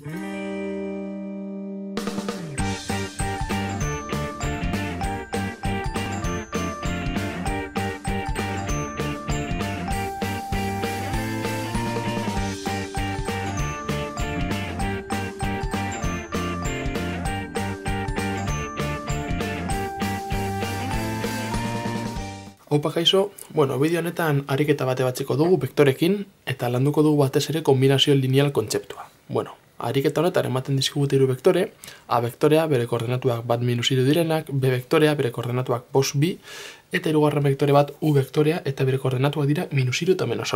Opa gaizo, bueno, bideo honetan ariketa bate batzeko dugu vektorekin eta landuko dugu batez ere kombinazio lineal kontzeptua. Bueno, ariketa honetan ematen dizkigute vektore, A vektorea bere koordenatuak bat minus iru direnak, B vektorea bere koordenatuak bos bi, eta irugarren vektore bat U vektorea eta bere koordenatuak dira minus iru eta menos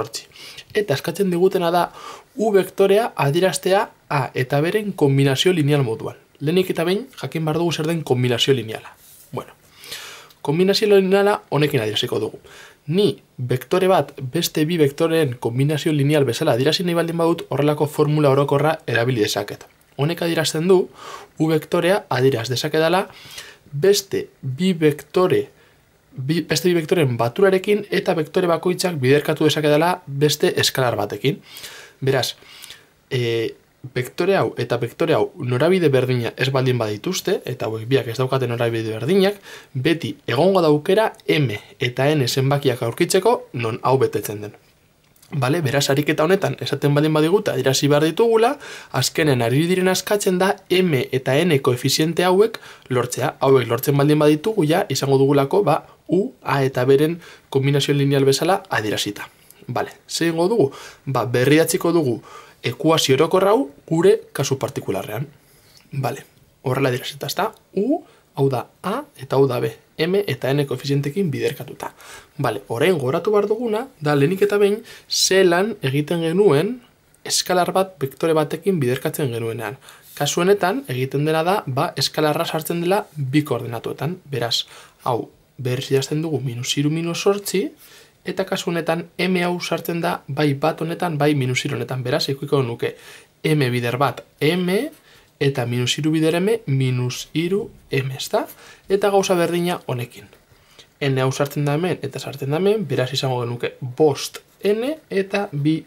Eta eskatzen digutena da U vektorea adiraztea A eta beren kombinazio lineal moduan. Lehenik eta behin, jakin bardugu zer den kombinazio lineala. Bueno, kombinazio lineala honekin adieraziko dugu. Ni vektore bat beste bi vektoren kombinazio lineal bezala adirazin nahi baldin badut horrelako formula orokorra erabili dezaket. Honek adierazten du, u vektorea adieraz dezake dela beste bi vektore beste bi vektoren baturarekin eta vektore bakoitzak biderkatu dezake dela beste eskalar batekin. Beraz, e, bektore hau eta bektore hau norabide berdina ez baldin badituzte, eta hauek biak ez daukaten norabide berdinak, beti egongo daukera M eta N zenbakiak aurkitzeko non hau betetzen den. Bale, beraz, ariketa honetan, esaten baldin badiguta, irasi behar ditugula, azkenen ari diren askatzen da M eta N koefiziente hauek lortzea. Hauek lortzen baldin baditugu, ja, izango dugulako, ba, U, A eta beren kombinazio lineal bezala adirazita. Bale, zein dugu? Ba, berriatziko dugu ekuazio orokorrau hau gure kasu partikularrean. Bale, horrela dira zeta, ez da, U, hau da A, eta hau da B, M eta N koefizientekin biderkatuta. Bale, horrein goratu behar duguna, da lenik eta behin, zelan egiten genuen, eskalar bat vektore batekin biderkatzen genuenean. Kasuenetan, egiten dela da, ba, eskalarra sartzen dela bi koordinatuetan. Beraz, hau, berriz jazten dugu, minus iru, minus sortzi, eta kasu honetan M hau sartzen da bai bat honetan, bai minus honetan, beraz, ikuiko nuke M bider bat M, eta minus iru bider M, minus iru M, ez da? Eta gauza berdina honekin. N hau sartzen da hemen, eta sartzen da hemen, beraz izango genuke bost N, eta bi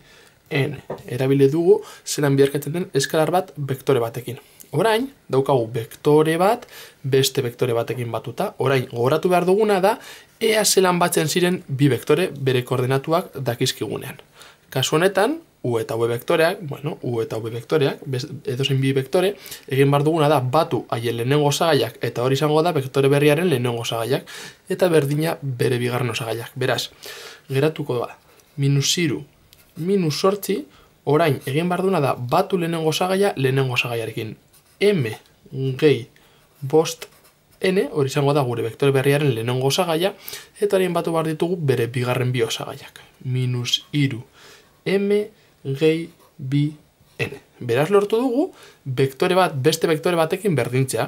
N. Erabile dugu, zelan biarkatzen den eskalar bat, vektore batekin. Orain, daukagu bektore bat, beste bektore batekin batuta. Orain, gogoratu behar duguna da, ea zelan batzen ziren bi bektore bere koordinatuak dakizkigunean. Kasu honetan, u eta u bektoreak, bueno, u eta u bektoreak, edo zen bi bektore, egin behar duguna da, batu aien lehenengo zagaiak, eta hori izango da, bektore berriaren lehenengo zagaiak, eta berdina bere bigarren zagaiak. Beraz, geratuko da, minus ziru, minus sortzi, Orain, egin behar duguna da, batu lehenengo zagaia, lehenengo zagaiarekin. M gehi bost N, hori izango da gure vektore berriaren lehenengo osagaia, eta harien batu behar ditugu bere bigarren bi osagaiak. Minus iru M gehi bi N. Beraz lortu dugu, vektore bat, beste vektore batekin berdintzea.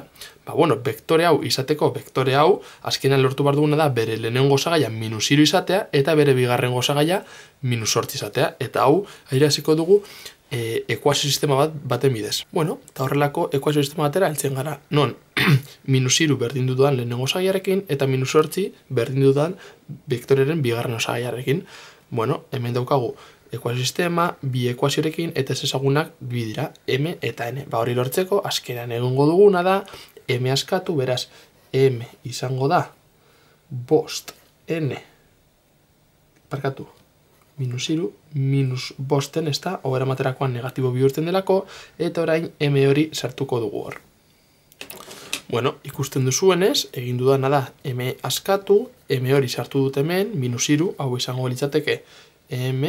Ba, bueno, vektore hau izateko, vektore hau, azkenan lortu behar duguna da, bere lehenengo osagaia minus iru izatea, eta bere bigarren osagaia minus sortz izatea. Eta hau, aireaziko dugu, e, eh, ekuazio sistema bat baten bidez. Bueno, eta horrelako ekuazio sistema batera altzen gara. Non, minusiru berdin dudan lehenengo zaiarekin, eta minusortzi berdin dudan vektoreren bigarren osagaiarekin. Bueno, hemen daukagu ekuazio sistema, bi ekuaziorekin, eta ez ezagunak bi M eta N. Ba hori lortzeko, askeran egongo duguna da, M askatu, beraz, M izango da, bost, N, parkatu, minus iru, minus bosten, ez da, hogera materakoan negatibo bihurtzen delako, eta orain M hori sartuko dugu hor. Bueno, ikusten duzuenez, egin dudana da M askatu, M hori sartu dut hemen, minus iru, hau izango litzateke M,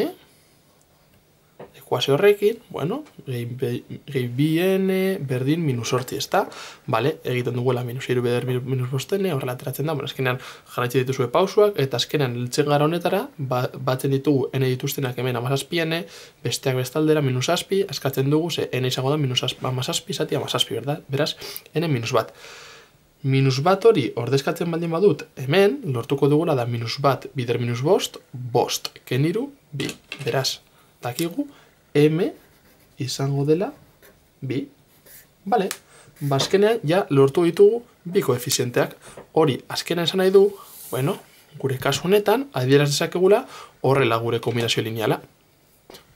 ekuazio horrekin, bueno, gehi bien eh, berdin minus horti ez da, vale? egiten duguela minus iru beder minus bostene, horrela ateratzen da, bueno, eskenean jarraitzi dituzue pausuak, eta eskenean iltzen gara honetara, ba, batzen ditugu n dituztenak hemen amazazpiene, eh, besteak bestaldera minus aspi, askatzen dugu, ze n da minus amazazpi, zati amazazpi, berda? beraz, n minus bat. Minus bat hori ordezkatzen baldin badut, hemen, lortuko dugula da minus bat bider minus bost, bost, keniru, bi, beraz, dakigu, M izango dela bi. Bale, bazkenean ba, ja lortu ditugu bi koefizienteak. Hori, azkenean esan nahi du, bueno, gure kasunetan, adieraz dezakegula, horrela gure kombinazio lineala.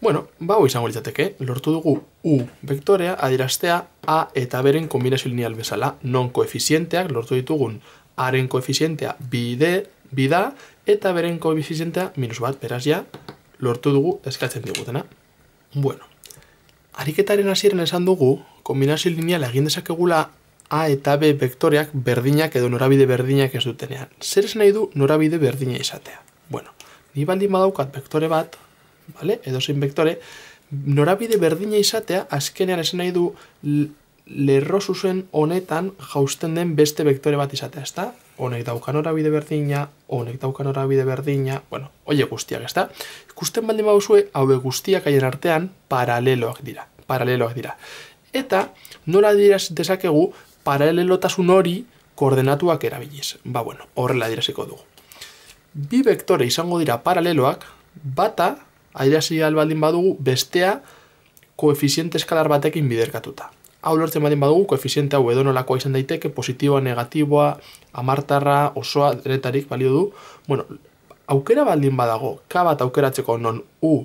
Bueno, bau ba, izango litzateke, lortu dugu U vektorea adieraztea A eta beren kombinazio lineal bezala. Non koefizienteak, lortu ditugun Aren koefizientea bide, bida, eta beren koefizientea minus bat, beraz ja, lortu dugu eskatzen digutena. Bueno, ariketaren hasieran esan dugu, kombinazio lineala egin dezakegula A eta B vektoreak berdinak edo norabide berdinak ez dutenean. Zer esan nahi du norabide berdina izatea? Bueno, ni bandin badaukat vektore bat, vale? edo zein vektore, norabide berdina izatea, azkenean esan nahi du lerro zuzen honetan jausten den beste bektore bat izatea, ezta? Honek daukan horabide berdina, honek daukan horabide berdina, bueno, oie guztiak, ezta? Ikusten baldin hau haue guztiak aien artean paraleloak dira, paraleloak dira. Eta, nola dira dezakegu, paralelotasun hori koordenatuak erabiliz. Ba, bueno, horrela ziko dugu. Bi bektore izango dira paraleloak, bata, adirazi baldin badugu, bestea, koefiziente eskalar batekin biderkatuta. Hau lortzen baden badugu, koefiziente hau edonolakoa izan daiteke, positiboa, negatiboa, amartarra, osoa, denetarik balio du. Bueno, aukera baldin badago, k bat aukeratzeko non u,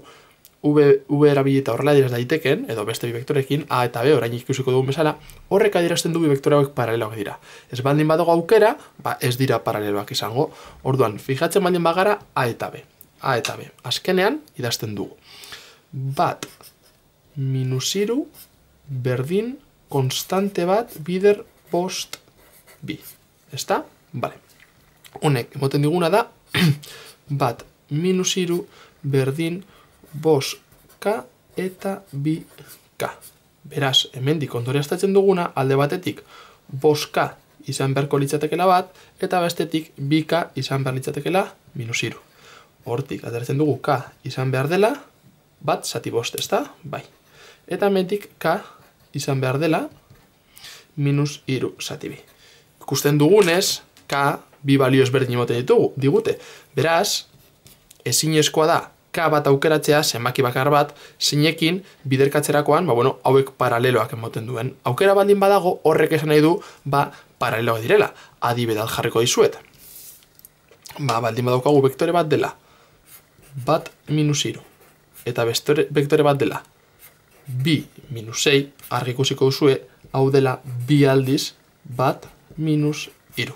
v, v erabilita horrela diraz daiteken, edo beste bi vektorekin, a eta b orain ikusiko dugu bezala, horrek adierazten du bi vektoreak paraleloak dira. Ez baldin badago aukera, ba ez dira paraleloak izango. Orduan, fijatzen baldin bagara a eta b. A eta b. Azkenean, idazten dugu. Bat, minusiru, berdin, konstante bat bider post bi. Ezta?. Bale. Honek, emoten diguna da, bat minus iru berdin bost k eta bi k. Beraz, hemen dik estatzen astatzen duguna, alde batetik bost k izan beharko litzatekela bat, eta bestetik bi k izan behar litzatekela minus iru. Hortik, atartzen dugu k izan behar dela, bat zati bost ez da, bai. Eta metik k izan behar dela, minus iru zatibi. Ikusten dugunez, k bi balio ezberdin imote ditugu, digute. Beraz, ezin eskoa da, k bat aukeratzea, zenbaki bakar bat, zinekin biderkatzerakoan, ba, bueno, hauek paraleloak emoten duen. Aukera baldin badago, horrek esan nahi du, ba, paraleloa direla. Adi bedal jarriko dizuet. Ba, baldin badaukagu bektore bat dela. Bat minus iru. Eta bektore bat dela bi minus argi argikusiko hau dela bi aldiz bat minus iru.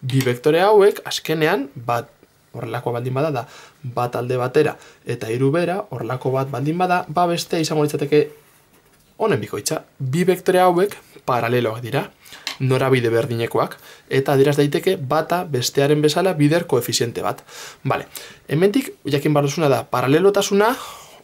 Bi vektore hauek, azkenean, bat horrelako baldin bada da, bat alde batera, eta hiru bera, horrelako bat baldin bada, ba beste izango ditzateke, honen bikoitza, bi vektore hauek paraleloak dira, nora bide berdinekoak, eta diraz daiteke bata bestearen bezala bider koefiziente bat. Bale, hementik, jakin barruzuna da, paralelotasuna,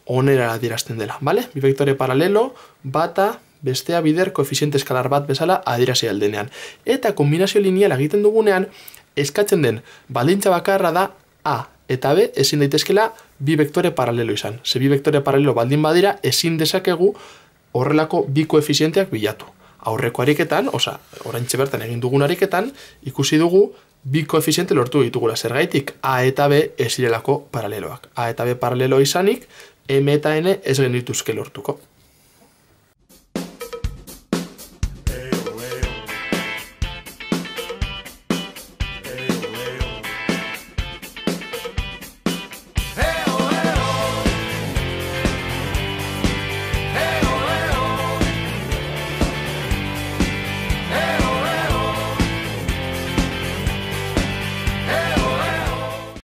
onera adierazten dela, bale? Bi vektore paralelo, bata, bestea bider koefiziente eskalar bat bezala adierazia aldenean. Eta kombinazio lineal egiten dugunean, eskatzen den baldintza bakarra da A eta B ezin daitezkela bi vektore paralelo izan. Ze bi vektore paralelo baldin badira, ezin dezakegu horrelako bi koefizienteak bilatu. Aurreko ariketan, oza, orain bertan egin dugun ariketan, ikusi dugu bi koefiziente lortu ditugula zergaitik A eta B ez direlako paraleloak. A eta B paralelo izanik, E eta N ez genituzke lortuko.